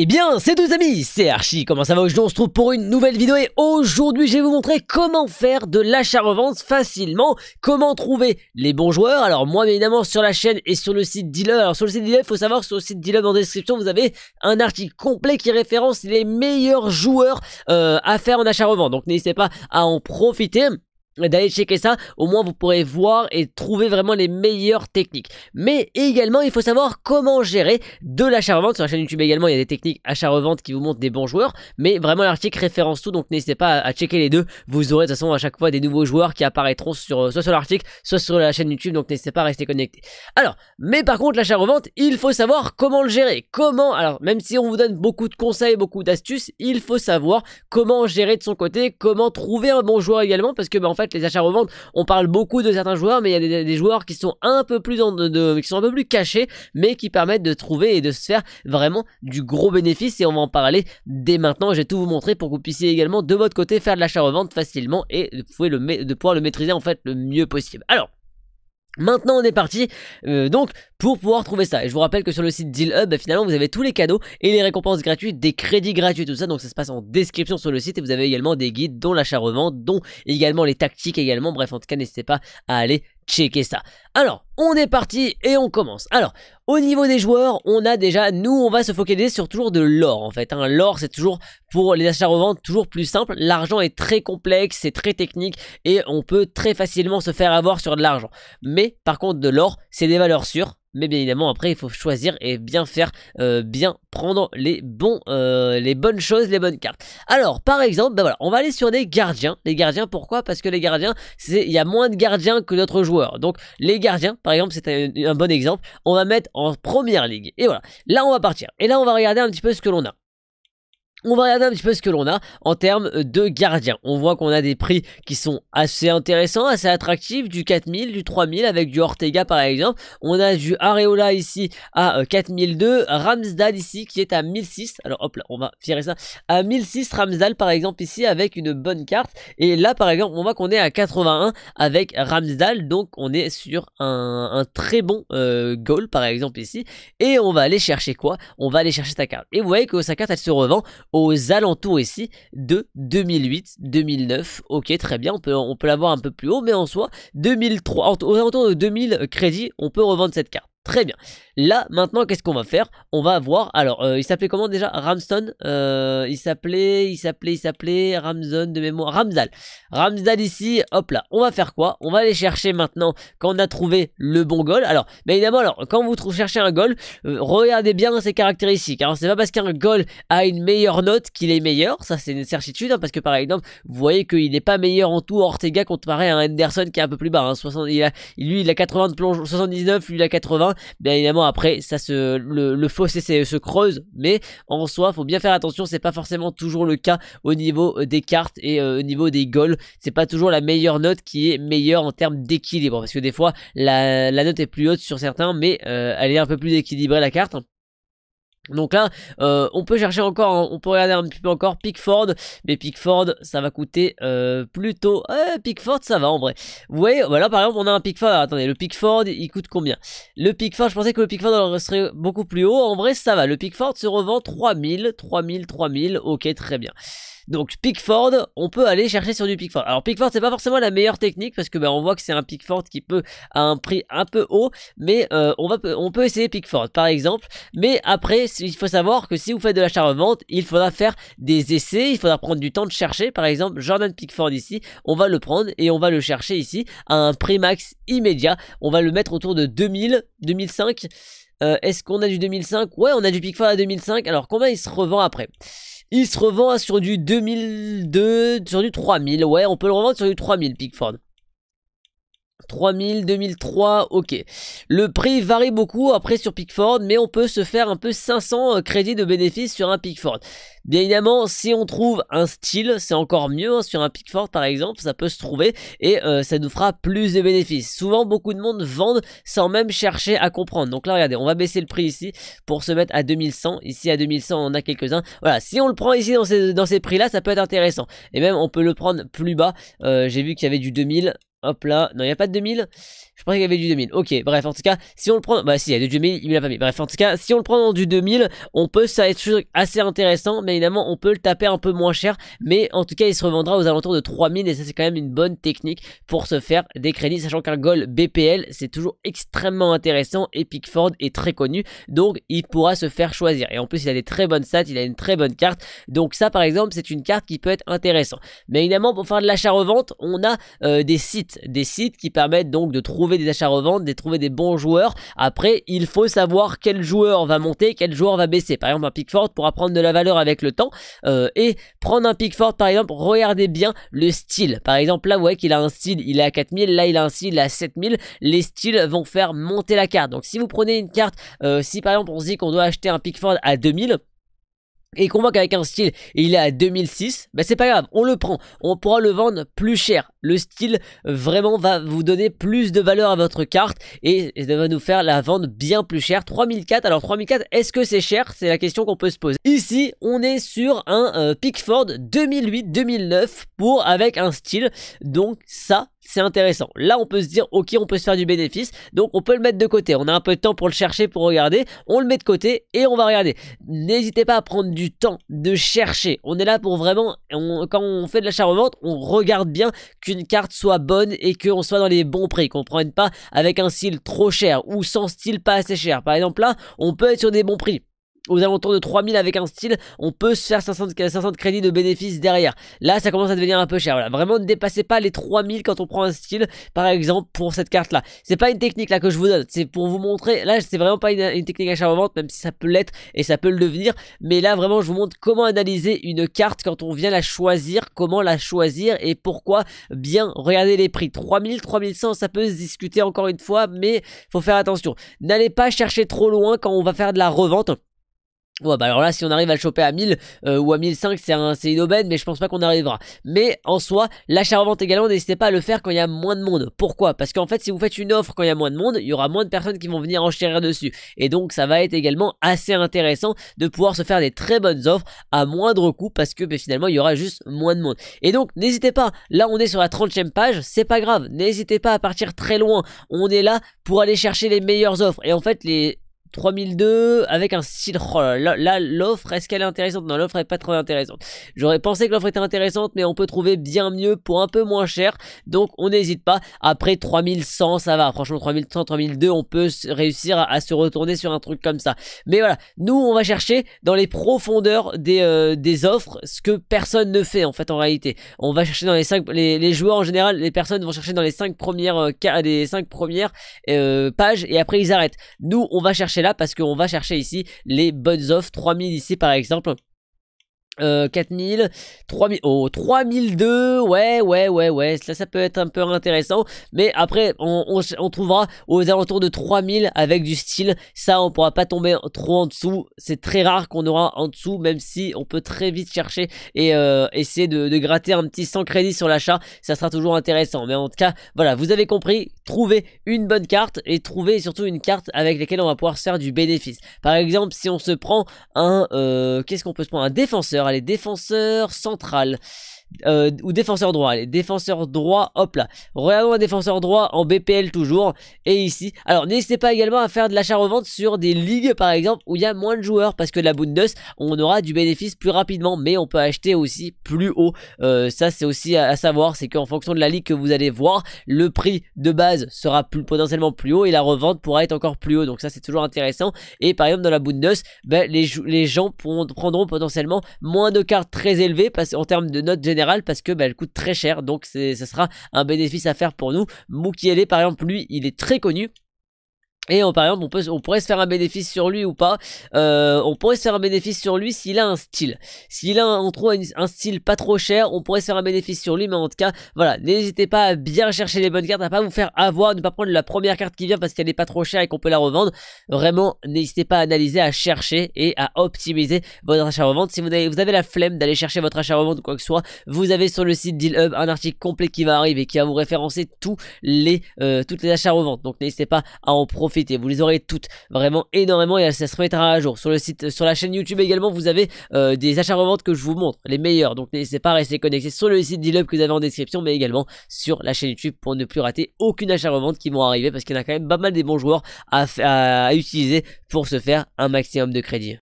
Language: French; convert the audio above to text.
Eh bien, c'est tous amis, c'est Archie, comment ça va Aujourd'hui on se trouve pour une nouvelle vidéo et aujourd'hui je vais vous montrer comment faire de l'achat-revente facilement, comment trouver les bons joueurs. Alors moi évidemment sur la chaîne et sur le site Dealer, alors sur le site Dealer il faut savoir que sur le site Dealer en description vous avez un article complet qui référence les meilleurs joueurs euh, à faire en achat-revente. Donc n'hésitez pas à en profiter d'aller checker ça, au moins vous pourrez voir et trouver vraiment les meilleures techniques. Mais également, il faut savoir comment gérer de l'achat-revente. Sur la chaîne YouTube également, il y a des techniques achat-revente qui vous montrent des bons joueurs, mais vraiment l'article référence tout, donc n'hésitez pas à, checker les deux. Vous aurez de toute façon à chaque fois des nouveaux joueurs qui apparaîtront sur, euh, soit sur l'article, soit sur la chaîne YouTube, donc n'hésitez pas à rester connecté. Alors, mais par contre, l'achat-revente, il faut savoir comment le gérer. Comment, alors même si on vous donne beaucoup de conseils, beaucoup d'astuces, il faut savoir comment gérer de son côté, comment trouver un bon joueur également, parce que bah, en fait, les achats-reventes, on parle beaucoup de certains joueurs, mais il y a des, joueurs qui sont un peu plus en, de, qui sont un peu plus cachés, mais qui permettent de trouver et de se faire vraiment du gros bénéfice. Et on va en parler dès maintenant. j'ai tout vous montrer pour que vous puissiez également de votre côté faire de l'achat-revente facilement et le, de pouvoir le maîtriser en fait le mieux possible. Alors Maintenant, on est parti euh, donc pour pouvoir trouver ça. Et je vous rappelle que sur le site Deal Hub, bah, finalement, vous avez tous les cadeaux et les récompenses gratuites, des crédits gratuits, tout ça. Donc, ça se passe en description sur le site et vous avez également des guides, dont l'achat-revente, dont également les tactiques également. Bref, en tout cas, n'hésitez pas à aller checker ça. Alors, on est parti et on commence. Alors, au niveau des joueurs, on a déjà, nous, on va se focaliser sur toujours de l'or en fait. Hein. L'or, c'est toujours pour les achats-reventes toujours plus simple. L'argent est très complexe, c'est très technique et on peut très facilement se faire avoir sur de l'argent. Mais par contre, de l'or, c'est des valeurs sûres mais bien évidemment après il faut choisir et bien faire, euh, bien prendre les, bons, euh, les bonnes choses, les bonnes cartes. Alors par exemple, ben voilà, on va aller sur des gardiens. Les gardiens pourquoi Parce que les gardiens, c'est il y a moins de gardiens que d'autres joueurs. Donc les gardiens, par exemple, c'est un, un, bon exemple, on va mettre en première ligue. Et voilà, là on va partir. Et là on va regarder un petit peu ce que l'on a. On va regarder un petit peu ce que l'on a en termes euh, de gardiens. On voit qu'on a des prix qui sont assez intéressants, assez attractifs, du 4000, du 3000 avec du Ortega par exemple. On a du Areola ici à 4002, euh, Ramsdal, ici qui est à 1006. Alors hop là, on va tirer ça. À 1006 Ramsdale par exemple ici avec une bonne carte. Et là par exemple, on voit qu'on est à 81 avec Ramsdal. Donc on est sur un, très bon euh, goal par exemple ici. Et on va aller chercher quoi On va aller chercher sa carte. Et vous voyez que sa carte elle se revend aux alentours ici de 2008, 2009. Ok, très bien, on peut, on peut l'avoir un peu plus haut, mais en soi, 2003, aux alentours de 2000 crédits, on peut revendre cette carte. Très bien. Là, maintenant, qu'est-ce qu'on va faire On va voir. Alors, euh, il s'appelait comment déjà Ramston euh, Il s'appelait... Il s'appelait... Il s'appelait... Ramzon de mémoire... Ramzal. Ramzal ici. Hop là. On va faire quoi On va aller chercher maintenant quand on a trouvé le bon goal. Alors, mais évidemment, alors, quand vous cherchez un goal, euh, regardez bien ses caractéristiques. Alors, hein. c'est pas parce qu'un goal a une meilleure note qu'il est meilleur. Ça, c'est une certitude. Hein, parce que, par exemple, vous voyez qu'il n'est pas meilleur en tout Ortega comparé à un Henderson qui est un peu plus bas. Hein. il a... Lui, il a 80 de plonge... 79. Lui, il a 80. Bien évidemment, après, ça se, le, fossé se, creuse, mais en soi, faut bien faire attention. C'est pas forcément toujours le cas au niveau euh, des cartes et euh, au niveau des goals. C'est pas toujours la meilleure note qui est meilleure en termes d'équilibre, parce que des fois, la, note est plus haute sur certains, mais euh, elle est un peu plus équilibrée la carte. Donc là, euh, on peut chercher encore, hein. on peut regarder un petit peu encore Pickford, mais Pickford, ça va coûter euh, plutôt... Euh, Pickford, ça va en vrai. Vous voyez, là par exemple, on a un Pickford, attendez, le Pickford, il coûte combien Le Pickford, je pensais que le Pickford serait beaucoup plus haut, en vrai, ça va. Le Pickford se revend 3000, 3000, 3000, ok, très bien. Donc Pickford, on peut aller chercher sur du Pickford. Alors Pickford, c'est pas forcément la meilleure technique parce que bah, on voit que c'est un Pickford qui peut à un prix un peu haut, mais euh, on, va, on peut essayer Pickford par exemple. Mais après, il faut savoir que si vous faites de l'achat-revente, il faudra faire des essais, il faudra prendre du temps de chercher. Par exemple, Jordan Pickford ici, on va le prendre et on va le chercher ici à un prix max immédiat. On va le mettre autour de 2000, 2005. Euh, est-ce qu'on a du 2005 Ouais, on a du Pickford à 2005. Alors combien il se revend après il se revend sur du 2002, sur du 3000. Ouais, on peut le revendre sur du 3000, Pickford. 3000, 2003, ok. Le prix varie beaucoup après sur Pickford, mais on peut se faire un peu 500 euh, crédits de bénéfices sur un Pickford. Bien évidemment, si on trouve un style, c'est encore mieux. Hein, sur un Pickford, par exemple, ça peut se trouver et euh, ça nous fera plus de bénéfices. Souvent, beaucoup de monde vendent sans même chercher à comprendre. Donc là, regardez, on va baisser le prix ici pour se mettre à 2100. Ici, à 2100, on en a quelques-uns. Voilà, si on le prend ici dans ces, dans ces prix-là, ça peut être intéressant. Et même, on peut le prendre plus bas. Euh, j'ai vu qu'il y avait du 2000. Hop là, non, il n'y a pas de 2000. Je pensais qu'il y avait du 2000. Ok, bref, en tout cas, si on le prend. Bah, si, il y a du 2000, il ne l'a pas mis. Bref, en tout cas, si on le prend dans du 2000, on peut, ça être assez intéressant. Mais évidemment, on peut le taper un peu moins cher. Mais en tout cas, il se revendra aux alentours de 3000. Et ça, c'est quand même une bonne technique pour se faire des crédits. Sachant qu'un goal BPL, c'est toujours extrêmement intéressant. Et Pickford est très connu. Donc, il pourra se faire choisir. Et en plus, il a des très bonnes stats. Il a une très bonne carte. Donc, ça, par exemple, c'est une carte qui peut être intéressante. Mais évidemment, pour faire de l'achat-revente, on a euh, des sites des sites qui permettent donc de trouver des achats-reventes, de trouver des bons joueurs. Après, il faut savoir quel joueur va monter, quel joueur va baisser. Par exemple, un Pickford pourra prendre de la valeur avec le temps euh, et prendre un Pickford par exemple, regardez bien le style. Par exemple, là, vous voyez qu'il a un style, il est à 4000, là, il a un style à 7000. Les styles vont faire monter la carte. Donc, si vous prenez une carte, euh, si par exemple, on se dit qu'on doit acheter un Pickford à 2000, et qu'on voit qu'avec un style il est à 2006, bah c'est pas grave, on le prend, on pourra le vendre plus cher. Le style vraiment va vous donner plus de valeur à votre carte et ça va nous faire la vente bien plus chère. 3004, alors 3004, est-ce que c'est cher C'est la question qu'on peut se poser. Ici, on est sur un euh, Pickford 2008-2009 pour avec un style, donc ça c'est intéressant. Là, on peut se dire, ok, on peut se faire du bénéfice, donc on peut le mettre de côté. On a un peu de temps pour le chercher, pour regarder. On le met de côté et on va regarder. N'hésitez pas à prendre du temps de chercher. On est là pour vraiment, quand on fait de l'achat-revente, on regarde bien qu'une carte soit bonne et qu'on soit dans les bons prix, qu'on ne prenne pas avec un style trop cher ou sans style pas assez cher. Par exemple, là, on peut être sur des bons prix aux alentours de 3000 avec un style, on peut se faire 500, 500 crédits de bénéfices derrière. Là, ça commence à devenir un peu cher. Voilà, vraiment ne dépassez pas les 3000 quand on prend un style, par exemple, pour cette carte-là. C'est pas une technique là que je vous donne, c'est pour vous montrer. Là, c'est vraiment pas une, technique à vente même si ça peut l'être et ça peut le devenir. Mais là, vraiment, je vous montre comment analyser une carte quand on vient la choisir, comment la choisir et pourquoi bien regarder les prix. 3000, 3100, ça peut se discuter encore une fois, mais faut faire attention. N'allez pas chercher trop loin quand on va faire de la revente. Ouais, bah alors là, si on arrive à le choper à 1000 euh, ou à 1005, c'est un, une aubaine, mais je pense pas qu'on arrivera. Mais en soi, l'achat-revente également, n'hésitez pas à le faire quand il y a moins de monde. Pourquoi Parce qu'en fait, si vous faites une offre quand il y a moins de monde, il y aura moins de personnes qui vont venir enchérir dessus. Et donc, ça va être également assez intéressant de pouvoir se faire des très bonnes offres à moindre coût parce que ben, finalement, il y aura juste moins de monde. Et donc, n'hésitez pas. Là, on est sur la 30ème page, c'est pas grave. N'hésitez pas à partir très loin. On est là pour aller chercher les meilleures offres. Et en fait, les 3002 avec un style. Oh là, là l'offre, est-ce qu'elle est intéressante Non, l'offre est pas trop intéressante. J'aurais pensé que l'offre était intéressante, mais on peut trouver bien mieux pour un peu moins cher. Donc, on n'hésite pas. Après 3100, ça va. Franchement, 3100, 3002, on peut réussir à, se retourner sur un truc comme ça. Mais voilà, nous, on va chercher dans les profondeurs des, euh, des offres ce que personne ne fait en fait en réalité. On va chercher dans les cinq les, joueurs en général, les personnes vont chercher dans les cinq premières euh, les cinq premières euh, pages et après ils arrêtent. Nous, on va chercher parce qu'on va chercher ici les bonnes offres. 3000 ici par exemple 4000, euh, 3000, oh, 3002, ouais, ouais, ouais, ouais, ça ça peut être un peu intéressant, mais après on, trouvera aux alentours de 3000 avec du style, ça on pourra pas tomber trop en dessous, c'est très rare qu'on aura en dessous, même si on peut très vite chercher et euh, essayer de, gratter un petit 100 crédits sur l'achat, ça sera toujours intéressant, mais en tout cas, voilà, vous avez compris, Trouver une bonne carte et trouver surtout une carte avec laquelle on va pouvoir se faire du bénéfice, par exemple si on se prend un, euh, qu'est-ce qu'on peut se prendre, un défenseur, les défenseurs centrales. Euh, ou défenseur droit. Allez, défenseur droit, hop là. Regardons un défenseur droit en BPL toujours. Et ici. Alors, n'hésitez pas également à faire de l'achat-revente sur des ligues, par exemple, où il y a moins de joueurs. Parce que la Bundes, on aura du bénéfice plus rapidement. Mais on peut acheter aussi plus haut. Euh, ça, c'est aussi à, savoir. C'est qu'en fonction de la ligue que vous allez voir, le prix de base sera potentiellement plus haut. Et la revente pourra être encore plus haut. Donc, ça, c'est toujours intéressant. Et par exemple, dans la Bundes, ben, les, les gens prendront potentiellement moins de cartes très élevées. Parce en termes de notes générales parce que bah, coûte très cher. Donc ce sera un bénéfice à faire pour nous. Mukiele par exemple, lui, il est très connu et en euh, par exemple, on, pourrait se faire un bénéfice sur lui ou pas. Euh, on pourrait se faire un bénéfice sur lui s'il a un style. S'il a, en trop un style pas trop cher, on pourrait se faire un bénéfice sur lui. Mais en tout cas, voilà, n'hésitez pas à bien chercher les bonnes cartes, à pas vous faire avoir, ne pas prendre la première carte qui vient parce qu'elle n'est pas trop chère et qu'on peut la revendre. Vraiment, n'hésitez pas à analyser, à chercher et à optimiser votre achat-revente. Si vous avez, vous avez la flemme d'aller chercher votre achat-revente ou quoi que ce soit, vous avez sur le site DealHub un article complet qui va arriver, et qui va vous référencer tous les, euh, toutes les achats-reventes. Donc n'hésitez pas à en profiter vous les aurez toutes vraiment énormément et ça se remettra à jour. Sur le site, sur la chaîne YouTube également, vous avez euh, des achats-reventes que je vous montre, les meilleurs. Donc n'hésitez pas à rester connecté sur le site d'Ilub que vous avez en description, mais également sur la chaîne YouTube pour ne plus rater aucune achat-revente qui vont arriver parce qu'il y en a quand même pas mal des bons joueurs à, à utiliser pour se faire un maximum de crédit.